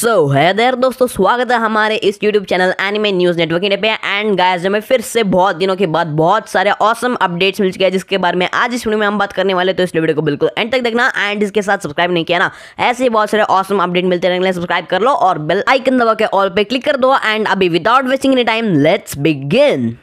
सो so, है देर दोस्तों स्वागत है हमारे इस YouTube channel anime news network India पे एंड गाइस हमें फिर से बहुत दिनों के बाद बहुत सारे ऑसम अपडेट्स मिल चुके हैं जिसके बारे में आज इस वीडियो में हम बात करने वाले तो इस वीडियो को बिल्कुल एंड तक देखना एंड इसके साथ सब्सक्राइब नहीं किया ना ऐसे ही बहुत सारे ऑसम अपडेट मिलते रहेंगे सब्सक्राइब कर लो और बेल आइकन दबा के ऑल पे क्लिक कर दो एंड अभी without wasting any time let's begin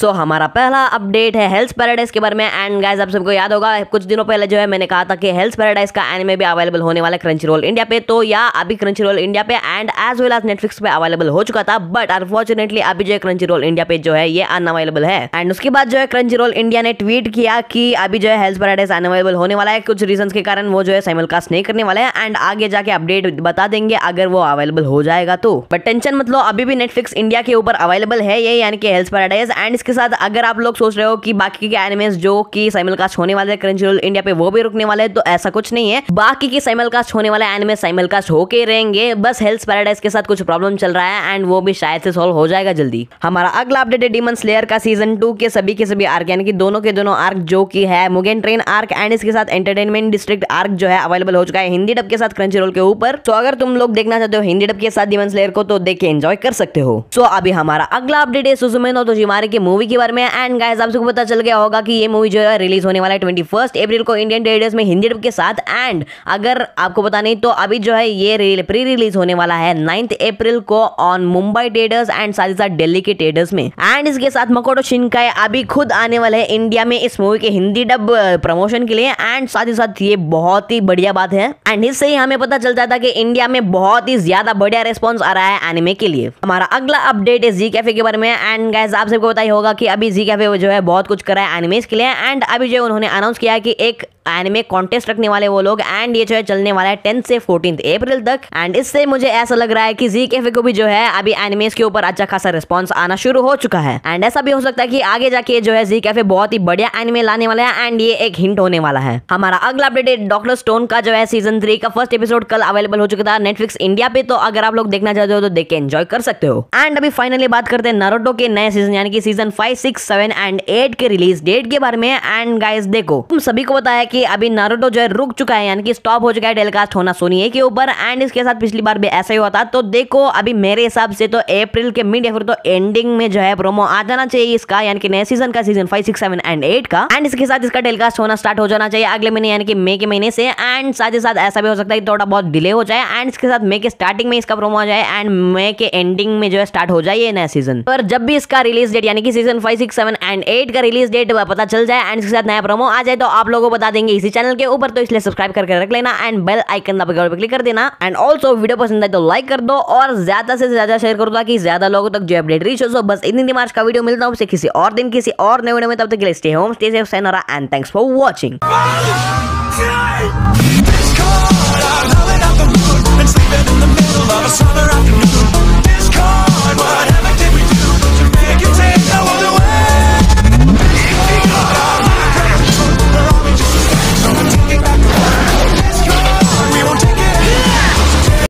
so so, हमारा पहला अपडेट है हेल्थ पैराडाइज के बारे में एंड गाइज आप सबको याद होगा कुछ दिनों पहले जो है मैंने कहा था कि हेल्थ पैराडाइज का एनिमे भी अवेलेबल होने वाला क्रंची रोल इंडिया पे तो या अभी क्रंची रोल इंडिया पे and as well as Netflix पे अवेलेबल हो चुका था बट अनफॉर्चुनेटली अभी जो है क्रंची रोल इंडिया पे जो है ये अनअवेलेबल है एंड उसके बाद जो है क्रंची रोल इंडिया ने ट्वीट किया कि अभी जो है हेल्थ पैराडाइज अनअवेलेबल होने वाला है कुछ रीजन के कारण वो जो है साइमल कास्ट नहीं करने वाला है एंड आगे जाके अपडेट बता देंगे अगर वो अवेलेबल हो जाएगा तो बट टेंशन मतलब अभी भी नेटफ्लिक्स इंडिया के ऊपर अवेलेबल है ये यानी कि हेल्थ पैराडाइज एंड इसके साथ अगर आप लोग सोच रहे हो कि बाकी के एनिमेस जो कि साइमल कास्ट होने वाले करेंसी इंडिया पे वो भी रुकने वाले हैं तो ऐसा कुछ नहीं है बाकी के साइमल कास्ट होने वाले एनिमे साइमल कास्ट होके रहेंगे बस हेल्थ पैराडाइज के साथ कुछ प्रॉब्लम चल रहा है एंड वो भी शायद से सॉल्व हो जाएगा जल्दी हमारा अगला अपडेट है डीमन स्लेयर का सीजन टू के सभी के सभी आर्क यानी कि दोनों के दोनों आर्क जो की है मुगेन ट्रेन आर्क एंड इसके साथ एंटरटेनमेंट डिस्ट्रिक्ट आर्क जो है अवेलेबल हो चुका है हिंदी डब के साथ क्रंची रोल के ऊपर तो अगर तुम लोग देखना चाहते हो हिंदी डब के साथ डीमन स्लेयर को तो देख के एंजॉय कर सकते हो सो अभी हमारा अगला अपडेट है सुजुमेन और तो जिमारे के मूवी मूवी के बारे में एंड गाइस आप सबको पता चल गया होगा कि ये मूवी जो है रिलीज होने वाला है ट्वेंटी फर्स्ट अप्रैल को इंडियन थिएटर्स में हिंदी डब के साथ एंड अगर आपको पता नहीं तो अभी जो है ये प्री रिलीज होने वाला है नाइन्थ अप्रैल को ऑन मुंबई थिएटर्स एंड साथ ही साथ दिल्ली के थिएटर्स में एंड इसके साथ मकोटो शिनकाय अभी खुद आने वाले हैं इंडिया में इस मूवी के हिंदी डब प्रमोशन के लिए एंड साथ ही साथ ये बहुत ही बढ़िया बात है एंड इससे ही हमें पता चलता था कि इंडिया में बहुत ही ज्यादा बढ़िया रेस्पॉन्स आ रहा है एनिमे के लिए हमारा अगला अपडेट है जी कैफे के बारे में एंड गाइस आप सबको बताइए होगा होगा कि अभी जी कैफे जो है बहुत कुछ करा है एनिमेज के लिए एंड अभी जो उन्होंने अनाउंस किया कि एक एनिमे कॉन्टेस्ट रखने वाले वो लोग एंड ये जो है चलने वाला है टेंथ से फोर्टीन अप्रैल तक एंड इससे मुझे ऐसा लग रहा है कि जी कैफे को भी जो है अभी एनिमेज के ऊपर अच्छा खासा रिस्पॉन्स आना शुरू हो चुका है एंड ऐसा भी हो सकता है की आगे जाके जो है जी कैफे बहुत ही बढ़िया एनिमे लाने वाला है एंड ये एक हिंट होने वाला है हमारा अगला अपडेट डॉक्टर स्टोन का जो है सीजन थ्री का फर्स्ट एपिसोड कल अवेलेबल हो चुका था नेटफ्लिक्स इंडिया पे तो अगर आप लोग देखना चाहते हो तो देख के एंजॉय कर सकते हो एंड अभी फाइनली बात करते हैं नरोटो के नए सीजन यानी कि season five six seven and eight के रिलीज डेट के बारे में एंड गाइस देखो तुम सभी को बताया कि अभी नारोटो जो है रुक चुका है यानी कि स्टॉप हो चुका है टेलीकास्ट होना सोनी ए के ऊपर एंड इसके साथ पिछली बार भी ऐसा ही हुआ था तो देखो अभी मेरे हिसाब से तो अप्रैल के मिड या फिर तो एंडिंग में जो है प्रोमो आ जाना चाहिए इसका यानी कि नए सीजन का season five six seven and eight का एंड इसके साथ इसका टेलीकास्ट होना स्टार्ट हो जाना चाहिए अगले महीने यानी कि मई के महीने से एंड साथ ही साथ ऐसा भी हो सकता है थोड़ा बहुत डिले हो जाए एंड इसके साथ मई के स्टार्टिंग में इसका प्रोमो आ जाए एंड मई के एंडिंग में जो है स्टार्ट हो जाए नया सीजन पर जब भी इसका रिलीज डेट यानी कि season five six seven and eight का रिलीज डेट पता चल जाए एंड इसके साथ नया प्रोमो आ जाए तो आप लोगों को बता देंगे इसी चैनल के ऊपर तो इसलिए सब्सक्राइब करके रख लेना एंड बेल आइकन दबा क्लिक कर देना एंड ऑल्सो वीडियो पसंद आए तो लाइक कर दो और ज्यादा से ज्यादा शेयर करो ताकि ज्यादा लोगों तक जो अपडेट रीच हो सो बस इतनी मार्च का वीडियो मिलता हूँ किसी और दिन किसी और नए वीडियो में तब तक stay home stay safe and thanks for watching I'm